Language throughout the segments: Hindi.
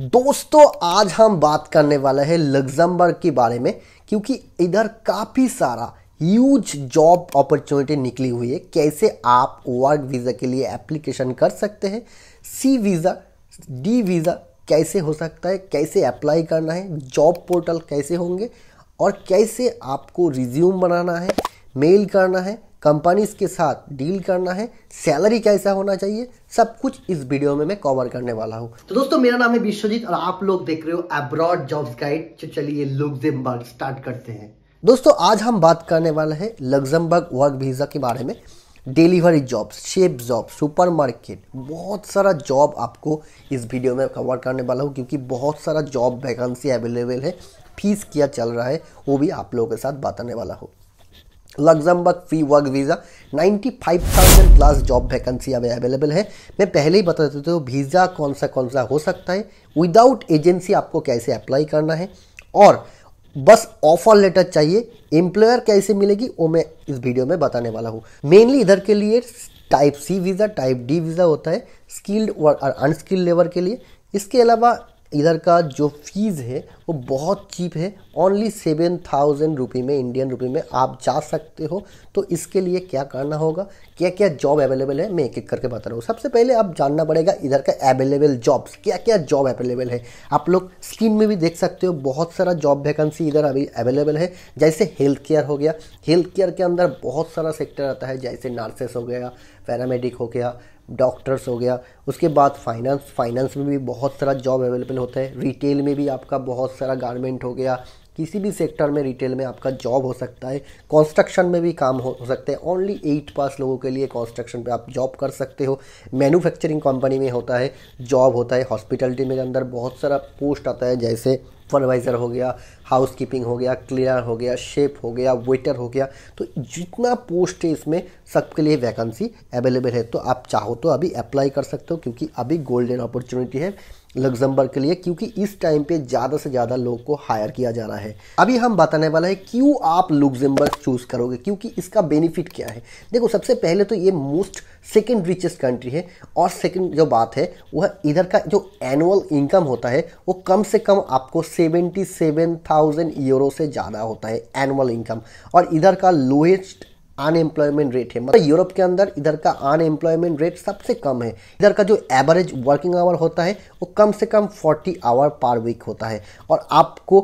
दोस्तों आज हम बात करने वाले हैं लग्जमबर्ग के बारे में क्योंकि इधर काफ़ी सारा ह्यूज जॉब अपॉर्चुनिटी निकली हुई है कैसे आप वर्क वीज़ा के लिए एप्लीकेशन कर सकते हैं सी वीज़ा डी वीज़ा कैसे हो सकता है कैसे अप्लाई करना है जॉब पोर्टल कैसे होंगे और कैसे आपको रिज्यूम बनाना है मेल करना है कंपनीज के साथ डील करना है सैलरी कैसा होना चाहिए सब कुछ इस वीडियो में मैं कवर करने वाला हूँ तो दोस्तों मेरा नाम है विश्वजीत और आप लोग देख रहे हो अब्रॉड जॉब्स गाइड तो चलिए लुक्जेमबर्ग स्टार्ट करते हैं दोस्तों आज हम बात करने वाले हैं लग्जमबर्ग वर्क वीज़ा के बारे में delivery job chef job supermarket बहुत सारा जॉब आपको इस वीडियो में कवर करने वाला हूँ क्योंकि बहुत सारा जॉब वैकेंसी अवेलेबल है फीस क्या चल रहा है वो भी आप लोगों के साथ बताने वाला हूँ Luxembourg fee work visa 95,000 plus job vacancy अभी अवेलेबल है मैं पहले ही बता देता हूँ वीज़ा कौन सा कौन सा हो सकता है विदाउट एजेंसी आपको कैसे अप्लाई करना है और बस ऑफर लेटर चाहिए एम्प्लॉयर कैसे मिलेगी वो मैं इस वीडियो में बताने वाला हूँ मेनली इधर के लिए type C visa type D visa होता है स्किल्ड और अनस्किल्ड लेबर के लिए इसके अलावा इधर का जो फीस है वो बहुत चीप है ओनली सेवन थाउजेंड रुपी में इंडियन रुपी में आप जा सकते हो तो इसके लिए क्या करना होगा क्या क्या जॉब अवेलेबल है मैं एक एक करके बता रहा हूँ सबसे पहले आप जानना पड़ेगा इधर का अवेलेबल जॉब्स क्या क्या जॉब अवेलेबल है आप लोग स्क्रीन में भी देख सकते हो बहुत सारा जॉब वैकेंसी इधर अभी अवेलेबल है जैसे हेल्थ केयर हो गया हेल्थ केयर के अंदर बहुत सारा सेक्टर आता है जैसे नर्सेस हो गया पैरामेडिक हो गया डॉक्टर्स हो गया उसके बाद फाइनेंस फाइनेंस में भी बहुत सारा जॉब अवेलेबल होता है रिटेल में भी आपका बहुत सारा गारमेंट हो गया किसी भी सेक्टर में रिटेल में आपका जॉब हो सकता है कंस्ट्रक्शन में भी काम हो, सकते हैं ओनली एट पास लोगों के लिए कंस्ट्रक्शन पे आप जॉब कर सकते हो मैन्युफैक्चरिंग कंपनी में होता है जॉब होता है हॉस्पिटलिटी में अंदर बहुत सारा पोस्ट आता है जैसे सुपरवाइज़र हो गया हाउस कीपिंग हो गया क्लियर हो गया शेप हो गया वेटर हो गया तो जितना पोस्ट है इसमें सबके लिए वैकेंसी अवेलेबल है तो आप चाहो तो अभी अप्लाई कर सकते हो क्योंकि अभी गोल्डन अपॉर्चुनिटी है लग्जमबर्ग के लिए क्योंकि इस टाइम पे ज़्यादा से ज़्यादा लोग को हायर किया जा रहा है अभी हम बताने वाला है क्यों आप लग्जमबर्ग चूज़ करोगे क्योंकि इसका बेनिफिट क्या है देखो सबसे पहले तो ये मोस्ट सेकेंड रिचेस्ट कंट्री है और सेकेंड जो बात है वह इधर का जो एनुअल इनकम होता है वो कम से कम आपको सेवेंटी सेवन थाउजेंड यूरो से ज़्यादा होता है एनुअल इनकम और इधर का लोएस्ट अनएम्प्लॉयमेंट रेट है मतलब यूरोप के अंदर इधर का अनएम्प्लॉयमेंट रेट सबसे कम है इधर का जो एवरेज वर्किंग आवर होता है वो कम से कम 40 आवर पर वीक होता है और आपको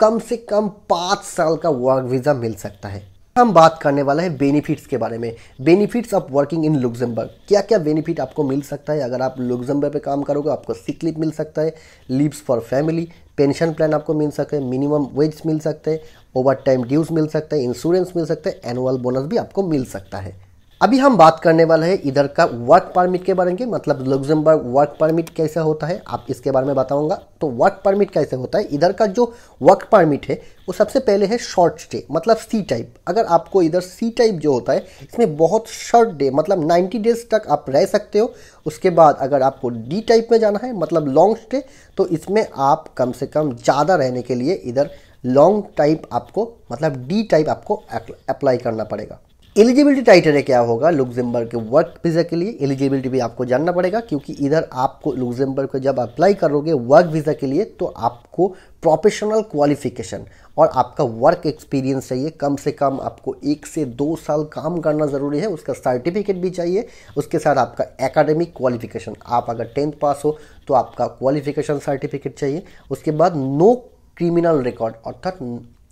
कम से कम पाँच साल का वर्क वीज़ा मिल सकता है हम बात करने वाला है बेनिफिट्स के बारे में benefits of working in Luxembourg क्या क्या बेनिफिट आपको मिल सकता है अगर आप लुक्जमबर्ग पे काम करोगे आपको सिक लिप मिल सकता है leaves for family pension plan आपको मिल सकते हैं मिनिमम वेज मिल सकते हैं ओवर टाइम ड्यूज मिल सकते हैं इंश्योरेंस मिल सकते हैं एनुअल बोनस भी आपको मिल सकता है अभी हम बात करने वाले हैं इधर का वर्क परमिट के बारे में मतलब लग्जमबर्ग वर्क परमिट कैसे होता है आप इसके बारे में बताऊंगा तो वर्क परमिट कैसे होता है इधर का जो वर्क परमिट है वो सबसे पहले है शॉर्ट स्टे मतलब सी टाइप अगर आपको इधर सी टाइप जो होता है इसमें बहुत शॉर्ट डे मतलब 90 डेज तक आप रह सकते हो उसके बाद अगर आपको डी टाइप में जाना है मतलब लॉन्ग स्टे तो इसमें आप कम से कम ज़्यादा रहने के लिए इधर लॉन्ग टाइप आपको मतलब डी टाइप आपको अप्लाई करना पड़ेगा एलिजिबिलिटी क्राइटेरिया क्या होगा लुक्जमबर्ग के वर्क वीज़ा के लिए एलिजिबिलिटी भी आपको जानना पड़ेगा क्योंकि इधर आपको लुक्जमबर्ग को जब अप्लाई करोगे वर्क वीज़ा के लिए तो आपको प्रोफेशनल क्वालिफिकेशन और आपका वर्क एक्सपीरियंस चाहिए कम से कम आपको एक से दो साल काम करना ज़रूरी है उसका सर्टिफिकेट भी चाहिए उसके साथ आपका एकेडमिक क्वालिफिकेशन आप अगर टेंथ पास हो तो आपका क्वालिफिकेशन सर्टिफिकेट चाहिए उसके बाद नो क्रिमिनल रिकॉर्ड अर्थात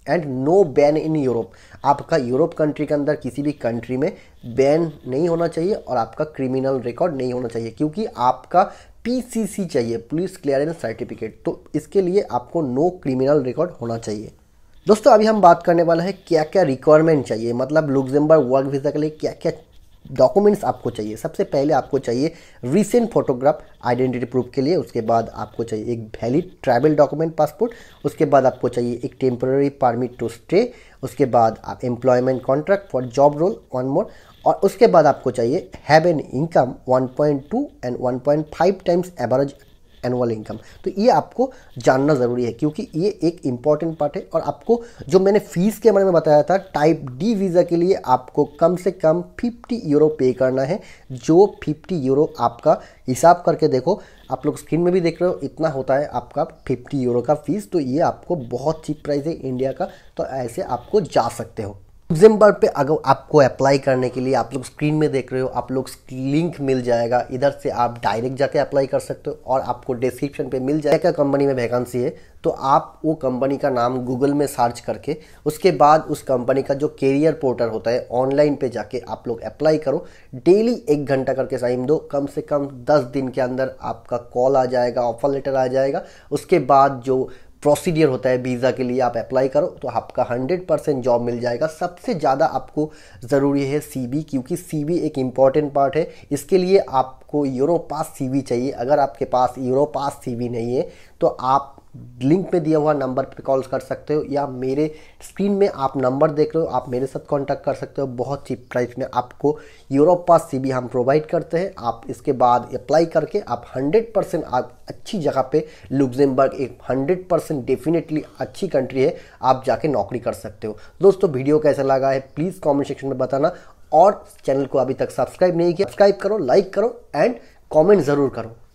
and no ban in Europe आपका यूरोप कंट्री के अंदर किसी भी कंट्री में बैन नहीं होना चाहिए और आपका क्रिमिनल रिकॉर्ड नहीं होना चाहिए क्योंकि आपका पीसीसी चाहिए पुलिस क्लियरेंस सर्टिफिकेट तो इसके लिए आपको नो क्रिमिनल रिकॉर्ड होना चाहिए दोस्तों अभी हम बात करने वाला है क्या क्या रिक्वायरमेंट चाहिए मतलब लुक्जमबर्ग वर्क वीज़ा के लिए क्या क्या डॉक्यूमेंट्स आपको चाहिए सबसे पहले आपको चाहिए रिसेंट फोटोग्राफ आइडेंटिटी प्रूफ के लिए उसके बाद आपको चाहिए एक वैलिड ट्रैवल डॉक्यूमेंट पासपोर्ट उसके बाद आपको चाहिए एक टेम्पररी परमिट टू स्टे उसके बाद आप employment contract for job role one more और उसके बाद आपको चाहिए have an income 1.2 and 1.5 times average annual income तो ये आपको जानना ज़रूरी है क्योंकि ये एक इम्पॉर्टेंट पार्ट है और आपको जो मैंने फ़ीस के बारे में बताया था टाइप डी वीज़ा के लिए आपको कम से कम 50 यूरो पे करना है जो 50 यूरो आपका हिसाब करके देखो आप लोग स्क्रीन में भी देख रहे हो इतना होता है आपका 50 यूरो का फीस तो ये आपको बहुत चीप प्राइस है इंडिया का तो ऐसे आपको जा सकते हो जिम्बर्ग पे अगर आपको अप्लाई करने के लिए आप लोग स्क्रीन में देख रहे हो आप लोग लिंक मिल जाएगा इधर से आप डायरेक्ट जाके अप्लाई कर सकते हो और आपको डिस्क्रिप्शन पे मिल जाएगा कंपनी में वैकेंसी है तो आप वो कंपनी का नाम गूगल में सर्च करके उसके बाद उस कंपनी का जो कैरियर पोर्टल होता है ऑनलाइन पे जाके आप लोग अप्लाई करो डेली एक घंटा करके टाइम दो कम से कम दस दिन के अंदर आपका कॉल आ जाएगा ऑफर लेटर आ जाएगा उसके बाद जो प्रोसीडियर होता है वीज़ा के लिए आप अप्लाई करो तो आपका 100 परसेंट जॉब मिल जाएगा सबसे ज़्यादा आपको ज़रूरी है सीबी क्योंकि सीबी एक इम्पॉर्टेंट पार्ट है इसके लिए आपको यूरो पास सीबी चाहिए अगर आपके पास यूरो पास सीबी नहीं है तो आप लिंक में दिया हुआ नंबर पे कॉल कर सकते हो या मेरे स्क्रीन में आप नंबर देख रहे हो आप मेरे साथ कांटेक्ट कर सकते हो बहुत चीप प्राइस में आपको यूरोप पास सी हम प्रोवाइड करते हैं आप इसके बाद अप्लाई करके आप 100 परसेंट आप अच्छी जगह पे लुक्जमबर्ग एक 100 परसेंट डेफिनेटली अच्छी कंट्री है आप जाके नौकरी कर सकते हो दोस्तों वीडियो कैसा लगा है प्लीज़ कॉमेंट सेक्शन में बताना और चैनल को अभी तक सब्सक्राइब नहीं किया सब्सक्राइब करो लाइक करो एंड कॉमेंट ज़रूर करो